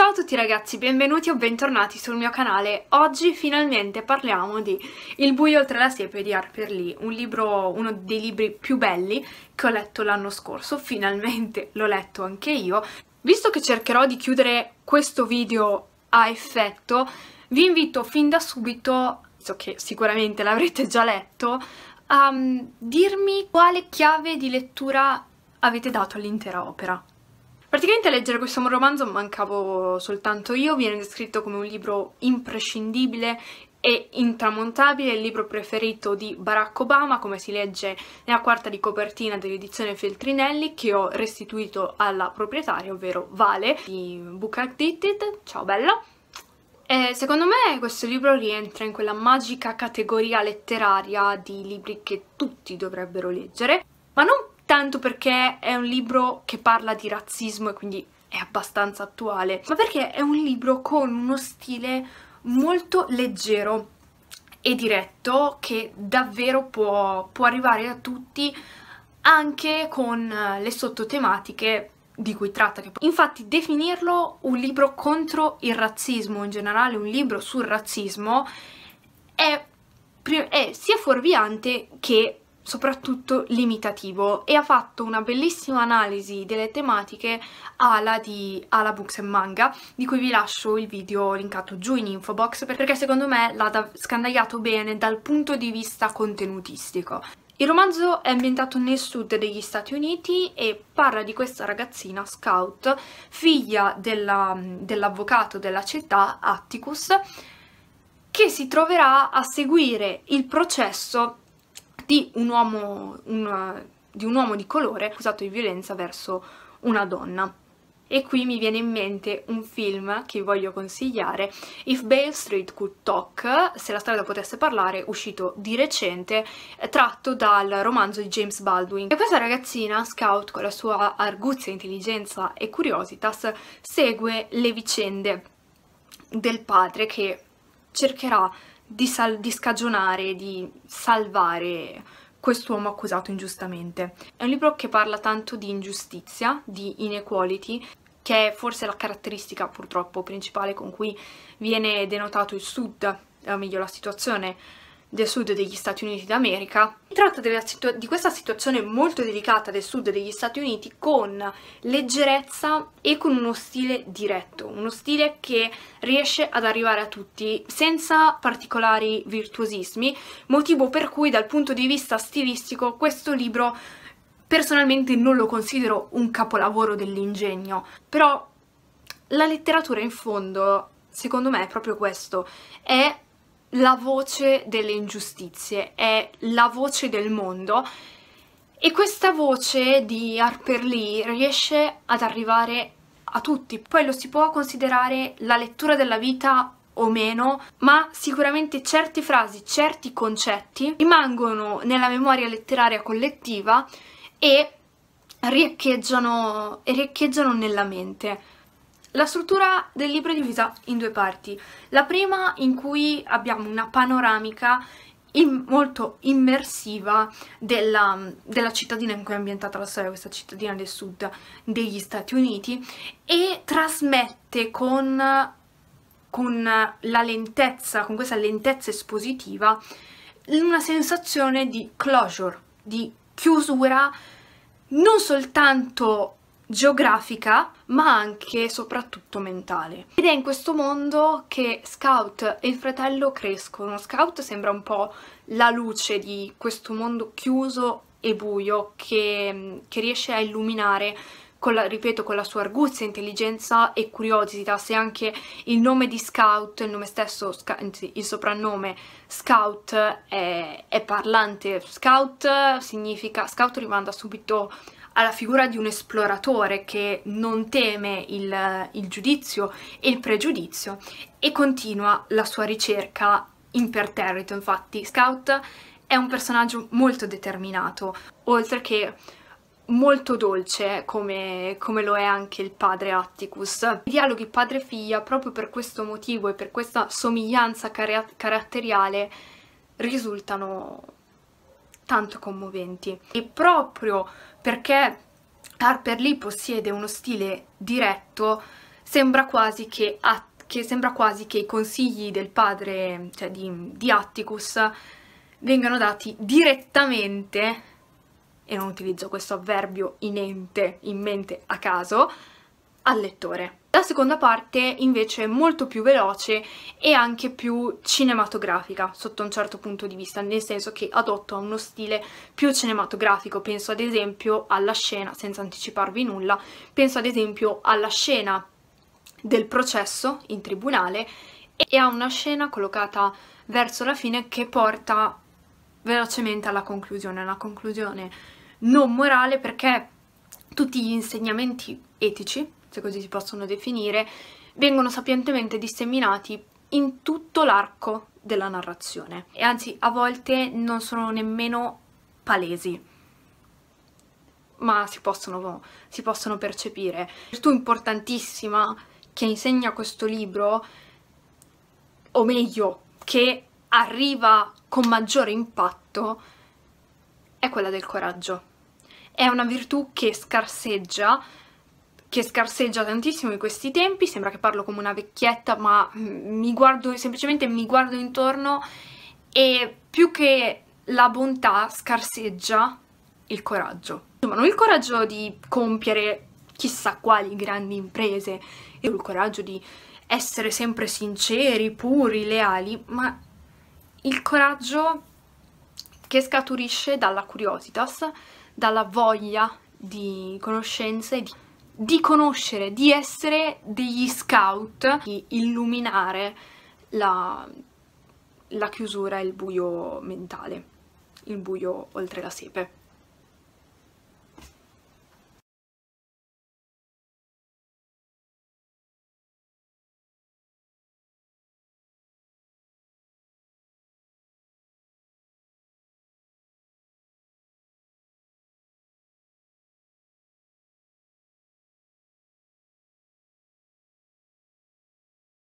Ciao a tutti ragazzi, benvenuti o bentornati sul mio canale. Oggi finalmente parliamo di Il buio oltre la siepe di Harper Lee, un libro, uno dei libri più belli che ho letto l'anno scorso, finalmente l'ho letto anche io. Visto che cercherò di chiudere questo video a effetto, vi invito fin da subito, so che sicuramente l'avrete già letto, a mm, dirmi quale chiave di lettura avete dato all'intera opera. Praticamente a leggere questo romanzo mancavo soltanto io, viene descritto come un libro imprescindibile e intramontabile, il libro preferito di Barack Obama, come si legge nella quarta di copertina dell'edizione Feltrinelli che ho restituito alla proprietaria, ovvero Vale di Book Addicted. Ciao bella! E secondo me questo libro rientra in quella magica categoria letteraria di libri che tutti dovrebbero leggere, ma non tanto perché è un libro che parla di razzismo e quindi è abbastanza attuale, ma perché è un libro con uno stile molto leggero e diretto che davvero può, può arrivare a tutti anche con eh, le sottotematiche di cui tratta. Infatti definirlo un libro contro il razzismo, in generale un libro sul razzismo, è, è sia fuorviante che soprattutto limitativo e ha fatto una bellissima analisi delle tematiche ala di Ala Books e Manga di cui vi lascio il video linkato giù in info box perché secondo me l'ha scandagliato bene dal punto di vista contenutistico. Il romanzo è ambientato nel sud degli Stati Uniti e parla di questa ragazzina scout, figlia dell'avvocato dell della città, Atticus, che si troverà a seguire il processo di un uomo, una, di, un uomo di colore accusato di violenza verso una donna. E qui mi viene in mente un film che voglio consigliare, If Bale Street Could Talk, se la strada potesse parlare, uscito di recente, eh, tratto dal romanzo di James Baldwin. E questa ragazzina, scout, con la sua arguzia, intelligenza e curiositas, segue le vicende del padre che cercherà di, di scagionare, di salvare quest'uomo accusato ingiustamente. È un libro che parla tanto di ingiustizia, di inequality, che è forse la caratteristica purtroppo principale con cui viene denotato il sud, eh, o meglio la situazione del sud degli Stati Uniti d'America. Si tratta situ- di questa situazione molto delicata del sud degli Stati Uniti con leggerezza e con uno stile diretto, uno stile che riesce ad arrivare a tutti senza particolari virtuosismi, motivo per cui dal punto di vista stilistico questo libro personalmente non lo considero un capolavoro dell'ingegno, però la letteratura in fondo, secondo me, è proprio questo, è la voce delle ingiustizie, è la voce del mondo e questa voce di Harper Lee riesce ad arrivare a tutti. Poi lo si può considerare la lettura della vita o meno, ma sicuramente certe frasi, certi concetti rimangono nella memoria letteraria collettiva e riecheggiano, riecheggiano nella mente. La struttura del libro è divisa in due parti. La prima in cui abbiamo una panoramica in, molto immersiva della, della, cittadina in cui è ambientata la storia, questa cittadina del sud degli Stati Uniti, e trasmette con, con la lentezza, con questa lentezza espositiva, una sensazione di closure, di chiusura non soltanto geografica ma anche e soprattutto mentale. Ed è in questo mondo che Scout e il fratello crescono. Scout sembra un po' la luce di questo mondo chiuso e buio che, che riesce a illuminare con la, ripeto, con la sua arguzia, intelligenza e curiosità, se anche il nome di Scout, il nome stesso, anzi il soprannome Scout è, è parlante. Scout significa, Scout rimanda subito alla figura di un esploratore che non teme il, il giudizio e il pregiudizio e continua la sua ricerca imperterrito. Infatti Scout è un personaggio molto determinato, oltre che molto dolce come, come, lo è anche il padre Atticus. I dialoghi padre-figlia proprio per questo motivo e per questa somiglianza caratteriale risultano tanto commoventi e proprio perché Harper Lee possiede uno stile diretto sembra quasi che, che, sembra quasi che i consigli del padre cioè di, di Atticus vengano dati direttamente e non utilizzo questo avverbio inente in mente a caso al lettore la seconda parte invece è molto più veloce e anche più cinematografica sotto un certo punto di vista, nel senso che adotta uno stile più cinematografico, penso ad esempio alla scena, senza anticiparvi nulla, penso ad esempio alla scena del processo in tribunale e a una scena collocata verso la fine che porta velocemente alla conclusione, una conclusione non morale perché tutti gli insegnamenti etici se così si possono definire, vengono sapientemente disseminati in tutto l'arco della narrazione e anzi a volte non sono nemmeno palesi ma si possono, si possono percepire. Virtù importantissima che insegna questo libro, o meglio, che arriva con maggiore impatto, è quella del coraggio. È una virtù che scarseggia che scarseggia tantissimo in questi tempi, sembra che parlo come una vecchietta, ma mm, mi guardo, semplicemente mi guardo intorno e più che la bontà scarseggia il coraggio. Insomma, non il coraggio di compiere chissà quali grandi imprese, il coraggio di essere sempre sinceri, puri, leali, ma il coraggio che scaturisce dalla curiositas, dalla voglia di conoscenza e di di conoscere, di essere degli scout, di illuminare la, la chiusura e il buio mentale, il buio oltre la siepe.